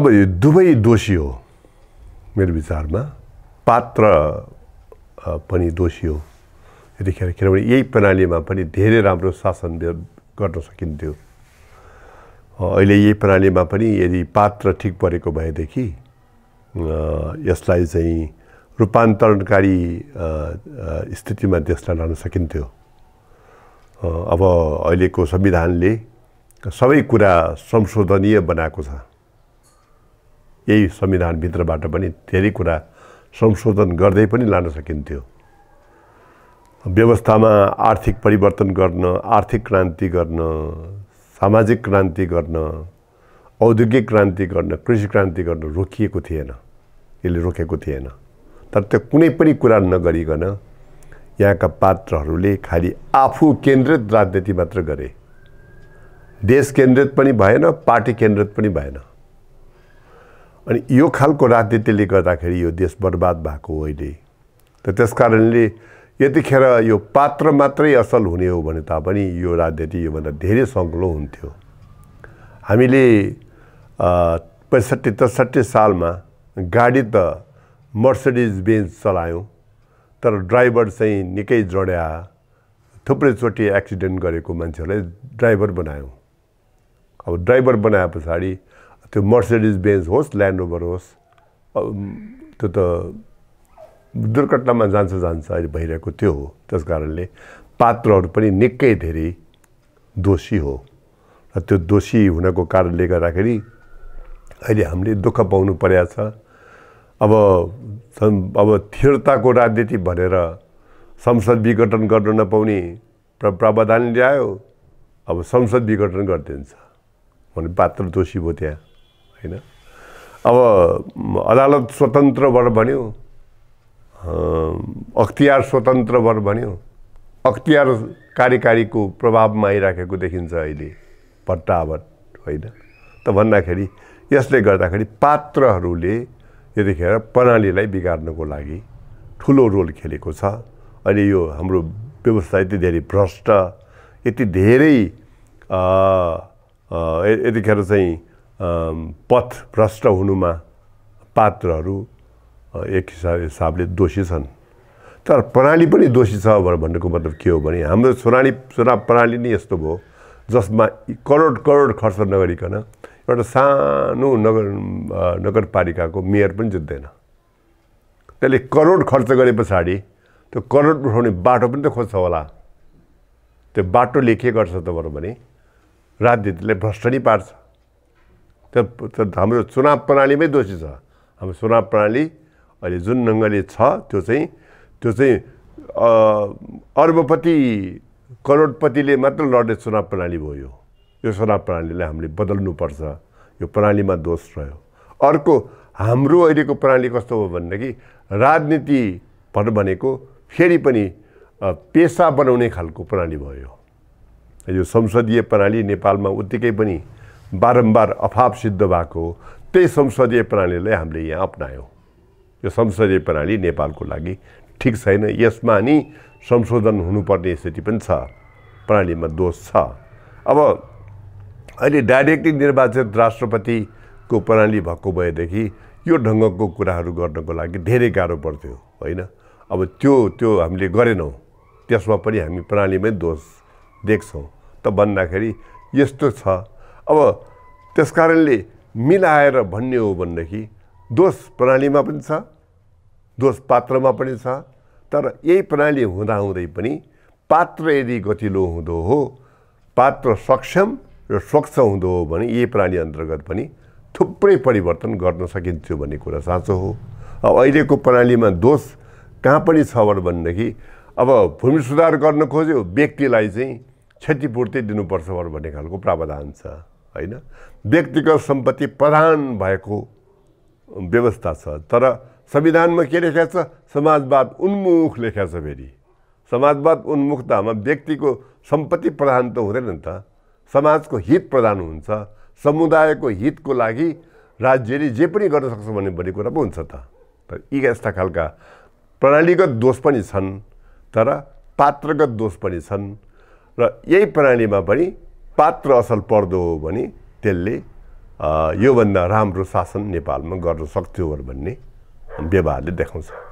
अब यो दुवै दोषी हो मेरो विचारमा पात्र पनि दोषी हो यतिखेर किनभने यही प्रणालीमा पनि धेरै राम्रो शासन गर्न सकिन्थ्यो अहिले यही प्रणालीमा पनि यदि पात्र ठिक परेको भएदेखि यसलाई चाहिँ रूपान्तरणकारी स्थितिमा देशलाई लान सकिन्थ्यो अब अहिलेको संविधानले सबै कुरा संशोधनीय बनाएको छ यही संविधानभित्रबाट पनि धेरै कुरा संशोधन गर्दै पनि लान सकिन्थ्यो व्यवस्थामा आर्थिक परिवर्तन गर्न आर्थिक क्रान्ति गर्न सामाजिक क्रान्ति गर्न औद्योगिक क्रान्ति गर्न कृषि क्रान्ति गर्न रोकिएको थिएन यसले रोकेको थिएन तर त्यो कुनै पनि कुरा नगरिकन यहाँका पात्रहरूले खालि आफू केन्द्रित राजनीति मात्र गरे देश केन्द्रित पनि भएन पार्टी केन्द्रित पनि भएन अनि यो खालको राजनीतिले गर्दाखेरि यो देश बर्बाद भएको हो अहिले त त्यस कारणले यतिखेर यो पात्र मात्रै असल हुने हो भने तापनि यो राजनीति योभन्दा धेरै सङ्ग्लो हुन्थ्यो हामीले पैँसठी त्रिसठी सालमा गाडी त मर्सडिज बेन्च चलायौँ तर ड्राइभर चाहिँ निकै जड्या थुप्रैचोटि एक्सिडेन्ट गरेको मान्छेहरूलाई ड्राइभर बनायौँ अब ड्राइभर बनाए पछाडि त्यो मर्सिडिज बेन्ज होस् ल्यान्ड ओभर होस् त्यो त दुर्घटनामा जान्छ जान्छ अहिले भइरहेको त्यो हो त्यस कारणले पात्रहरू पनि निकै धेरै दोषी हो र त्यो दोषी हुनको कारणले गर्दाखेरि अहिले हामीले दुःख पाउनु परेको छ अब अब थिरताको राजनीति भनेर संसद विघटन गर्न नपाउने प्रावधान ल्यायो अब संसद विघटन गरिदिन्छ भने पात्र दोषी भयो त्यहाँ होइन अब अदालत स्वतन्त्रबाट भन्यो अख्तियार स्वतन्त्रबाट भन्यो अख्तियार कार्यकारीको प्रभावमा आइराखेको देखिन्छ अहिले पट्टावट होइन त भन्दाखेरि यसले गर्दाखेरि पात्रहरूले यतिखेर प्रणालीलाई बिगार्नको लागि ठुलो रोल खेलेको छ अहिले यो हाम्रो व्यवस्था यति धेरै भ्रष्ट यति धेरै यतिखेर चाहिँ पथ भ्रष्ट हुनुमा पात्रहरू एक हिसाबले दोषी छन् तर प्रणाली पनि दोषी छ भन्नुको मतलब के हो भने हाम्रो चुनावी चुनाव प्रणाली नै यस्तो भयो जसमा करोड करोड खर्च नगरिकन एउटा सानो नगर नगरपालिकाको मेयर पनि जित्दैन त्यसले करोड खर्च गरे पछाडि त्यो करोड उठाउने बाटो पनि त खोज्छ होला त्यो बाटोले के गर्छ त भनौँ भने राजनीतिले भ्रष्ट नै पार्छ त्यो हाम्रो चुनाव प्रणालीमै दोषी छ हाम्रो चुनाव प्रणाली अहिले जुन ढङ्गले छ त्यो चाहिँ त्यो चाहिँ अर्बपति करोडपतिले मात्र लड्ने चुनाव प्रणाली भयो यो चुनाव प्रणालीलाई हामीले बदल्नुपर्छ यो प्रणालीमा दोष रह्यो अर्को हाम्रो अहिलेको प्रणाली कस्तो हो भनेदेखि राजनीति भन भनेको फेरि पनि पेसा बनाउने खालको प्रणाली भयो यो संसदीय प्रणाली नेपालमा उत्तिकै पनि बारम्बार अभाव सिद्ध भएको त्यही संसदीय प्रणालीलाई हामीले यहाँ अप्नायौँ यो संसदीय प्रणाली नेपालको लागि ठिक छैन यसमा नि संशोधन हुनुपर्ने स्थिति पनि छ प्रणालीमा दोष छ अब अहिले डाइरेक्टली निर्वाचित राष्ट्रपतिको प्रणाली भएको भएदेखि यो ढङ्गको कुराहरू गर्नको लागि धेरै गाह्रो पर्थ्यो होइन अब त्यो त्यो हामीले गरेनौँ त्यसमा पनि हामी प्रणालीमै दोष देख्छौँ त भन्दाखेरि यस्तो छ अब त्यस कारणले मिलाएर भन्ने हो भनेदेखि दोष प्रणालीमा पनि छ दोष पात्रमा पनि छ तर यही प्रणाली हुँदाहुँदै पनि पात्र यदि गतिलो हुँदो हो पात्र सक्षम र स्वच्छ हुँदो हो भने यही प्रणाली अन्तर्गत पनि थुप्रै परिवर्तन गर्न सकिन्थ्यो भन्ने कुरा साँचो हो अब अहिलेको प्रणालीमा दोष कहाँ पनि छ भनेदेखि अब भूमि सुधार गर्न खोज्यो व्यक्तिलाई चाहिँ क्षतिपूर्ति दिनुपर्छ भन्ने खालको प्रावधान छ होइन व्यक्तिगत सम्पत्ति प्रधान भएको व्यवस्था छ तर संविधानमा के लेखेको छ समाजवाद उन्मुख लेखेको छ फेरि समाजवाद उन्मुखतामा व्यक्तिको सम्पत्ति प्रधान त हुँदैन नि त समाजको हित प्रधान हुन्छ समुदायको हितको लागि राज्यले जे पनि गर्न सक्छ भन्ने भन्ने कुरा पो हुन्छ त तर यी यस्ता खालका प्रणालीगत दोष पनि छन् तर पात्रगत दोष पनि छन् र यही प्रणालीमा पनि पात्र असल पर्दो हो भने त्यसले योभन्दा राम्रो शासन नेपालमा गर्न सक्थ्यो भन्ने व्यवहारले देखाउँछ